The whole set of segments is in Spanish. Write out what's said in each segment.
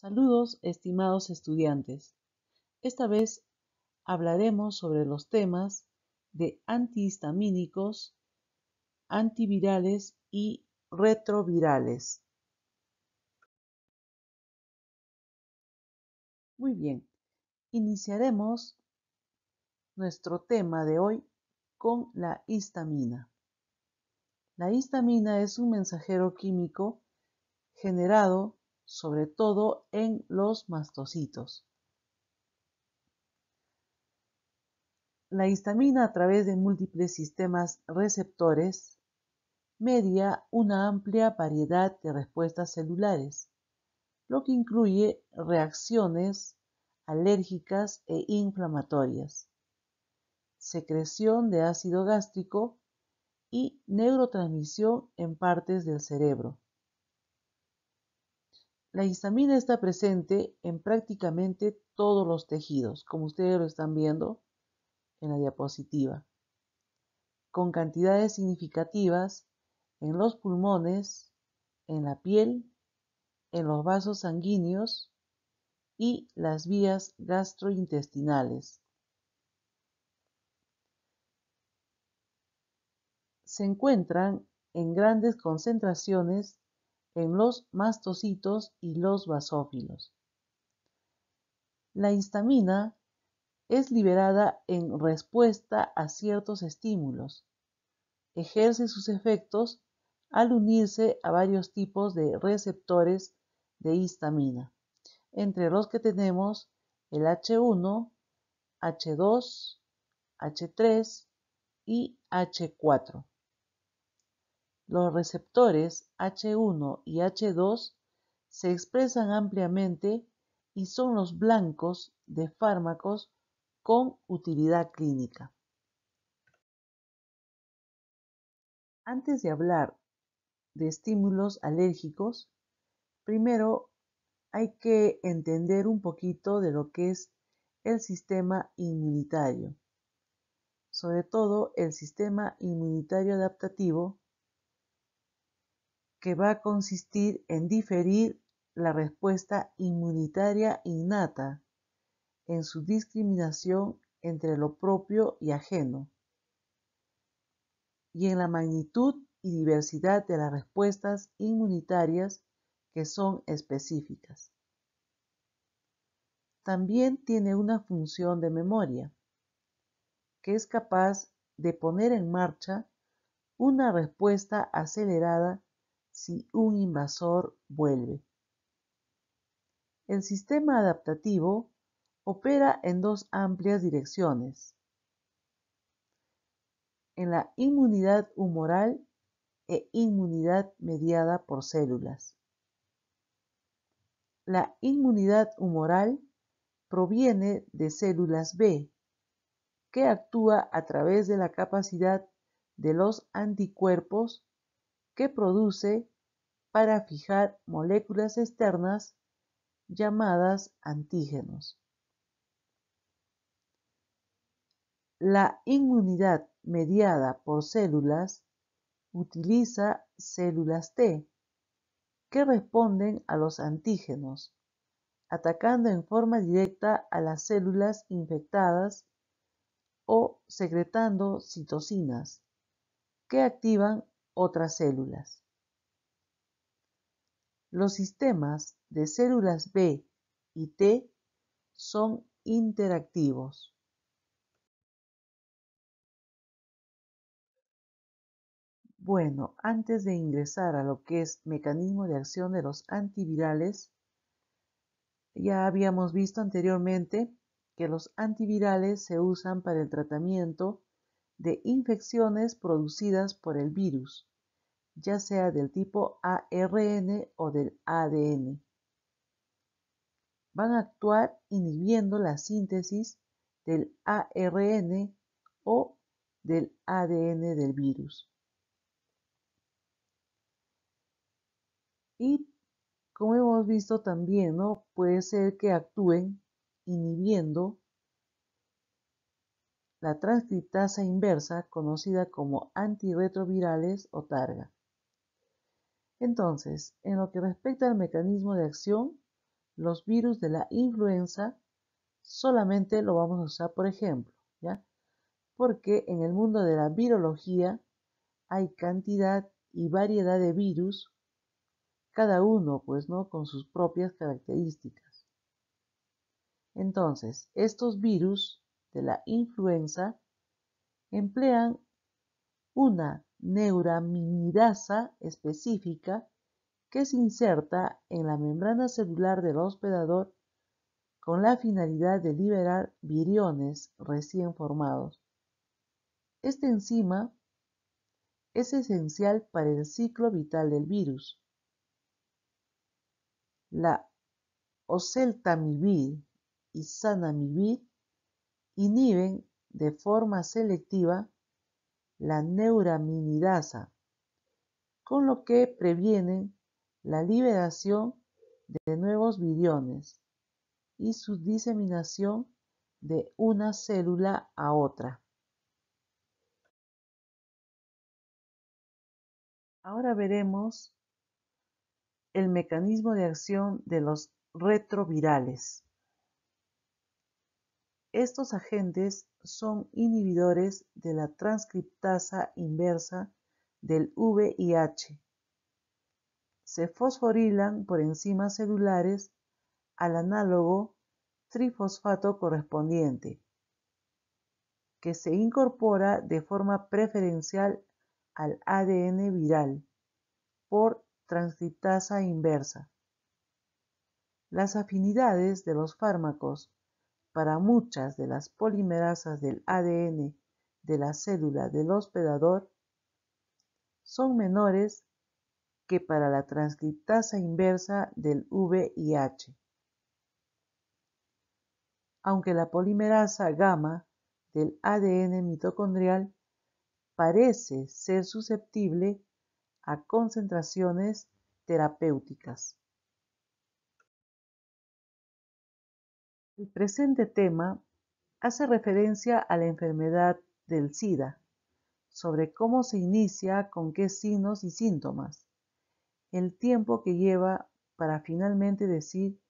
Saludos estimados estudiantes. Esta vez hablaremos sobre los temas de antihistamínicos, antivirales y retrovirales. Muy bien, iniciaremos nuestro tema de hoy con la histamina. La histamina es un mensajero químico generado sobre todo en los mastocitos. La histamina a través de múltiples sistemas receptores media una amplia variedad de respuestas celulares, lo que incluye reacciones alérgicas e inflamatorias, secreción de ácido gástrico y neurotransmisión en partes del cerebro. La histamina está presente en prácticamente todos los tejidos, como ustedes lo están viendo en la diapositiva, con cantidades significativas en los pulmones, en la piel, en los vasos sanguíneos y las vías gastrointestinales. Se encuentran en grandes concentraciones en los mastocitos y los basófilos. La histamina es liberada en respuesta a ciertos estímulos. Ejerce sus efectos al unirse a varios tipos de receptores de histamina, entre los que tenemos el H1, H2, H3 y H4. Los receptores H1 y H2 se expresan ampliamente y son los blancos de fármacos con utilidad clínica. Antes de hablar de estímulos alérgicos, primero hay que entender un poquito de lo que es el sistema inmunitario, sobre todo el sistema inmunitario adaptativo, que va a consistir en diferir la respuesta inmunitaria innata en su discriminación entre lo propio y ajeno, y en la magnitud y diversidad de las respuestas inmunitarias que son específicas. También tiene una función de memoria, que es capaz de poner en marcha una respuesta acelerada si un invasor vuelve. El sistema adaptativo opera en dos amplias direcciones, en la inmunidad humoral e inmunidad mediada por células. La inmunidad humoral proviene de células B, que actúa a través de la capacidad de los anticuerpos que produce para fijar moléculas externas llamadas antígenos. La inmunidad mediada por células utiliza células T que responden a los antígenos, atacando en forma directa a las células infectadas o secretando citocinas que activan otras células. Los sistemas de células B y T son interactivos. Bueno, antes de ingresar a lo que es mecanismo de acción de los antivirales, ya habíamos visto anteriormente que los antivirales se usan para el tratamiento de infecciones producidas por el virus ya sea del tipo ARN o del ADN. Van a actuar inhibiendo la síntesis del ARN o del ADN del virus. Y como hemos visto también, Puede ser que actúen inhibiendo la transcriptasa inversa, conocida como antirretrovirales o targa. Entonces, en lo que respecta al mecanismo de acción, los virus de la influenza solamente lo vamos a usar por ejemplo, ¿ya? Porque en el mundo de la virología hay cantidad y variedad de virus, cada uno, pues, ¿no? Con sus propias características. Entonces, estos virus de la influenza emplean una neuraminidasa específica que se inserta en la membrana celular del hospedador con la finalidad de liberar viriones recién formados. Esta enzima es esencial para el ciclo vital del virus. La oseltamivir y sanamivir inhiben de forma selectiva la neuraminidasa, con lo que previenen la liberación de nuevos viriones y su diseminación de una célula a otra. Ahora veremos el mecanismo de acción de los retrovirales. Estos agentes son inhibidores de la transcriptasa inversa del VIH. Se fosforilan por enzimas celulares al análogo trifosfato correspondiente, que se incorpora de forma preferencial al ADN viral por transcriptasa inversa. Las afinidades de los fármacos para muchas de las polimerasas del ADN de la célula del hospedador son menores que para la transcriptasa inversa del VIH. Aunque la polimerasa gamma del ADN mitocondrial parece ser susceptible a concentraciones terapéuticas. El presente tema hace referencia a la enfermedad del SIDA, sobre cómo se inicia, con qué signos y síntomas, el tiempo que lleva para finalmente decir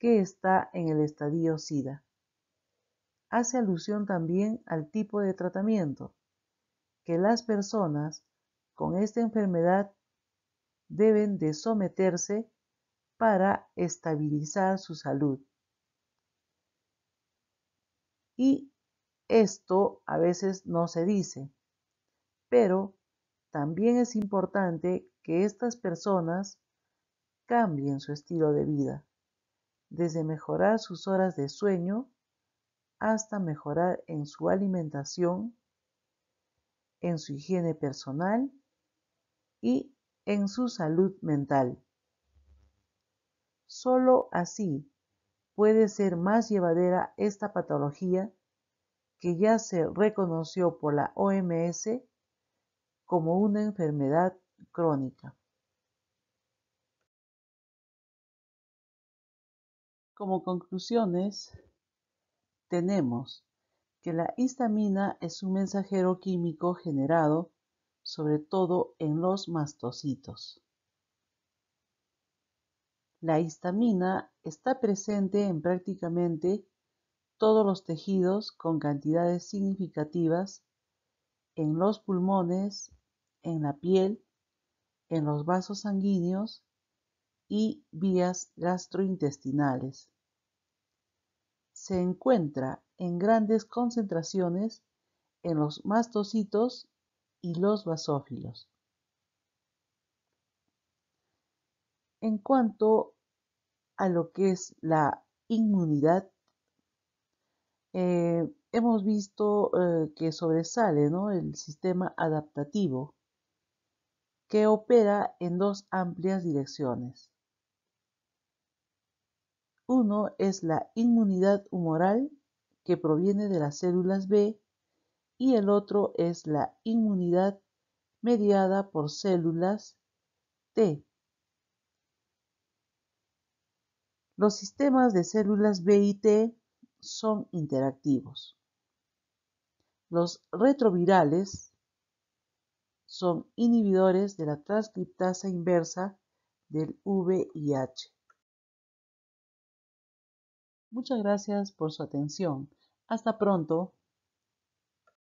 que está en el estadio SIDA. Hace alusión también al tipo de tratamiento que las personas con esta enfermedad deben de someterse para estabilizar su salud. Y esto a veces no se dice, pero también es importante que estas personas cambien su estilo de vida, desde mejorar sus horas de sueño hasta mejorar en su alimentación, en su higiene personal y en su salud mental. Solo así puede ser más llevadera esta patología que ya se reconoció por la OMS como una enfermedad crónica. Como conclusiones, tenemos que la histamina es un mensajero químico generado sobre todo en los mastocitos. La histamina está presente en prácticamente todos los tejidos con cantidades significativas en los pulmones, en la piel, en los vasos sanguíneos y vías gastrointestinales. Se encuentra en grandes concentraciones en los mastocitos y los basófilos. En cuanto a lo que es la inmunidad, eh, hemos visto eh, que sobresale el sistema adaptativo que opera en dos amplias direcciones. Uno es la inmunidad humoral que proviene de las células B y el otro es la inmunidad mediada por células T Los sistemas de células B y T son interactivos. Los retrovirales son inhibidores de la transcriptasa inversa del VIH. Muchas gracias por su atención. Hasta pronto.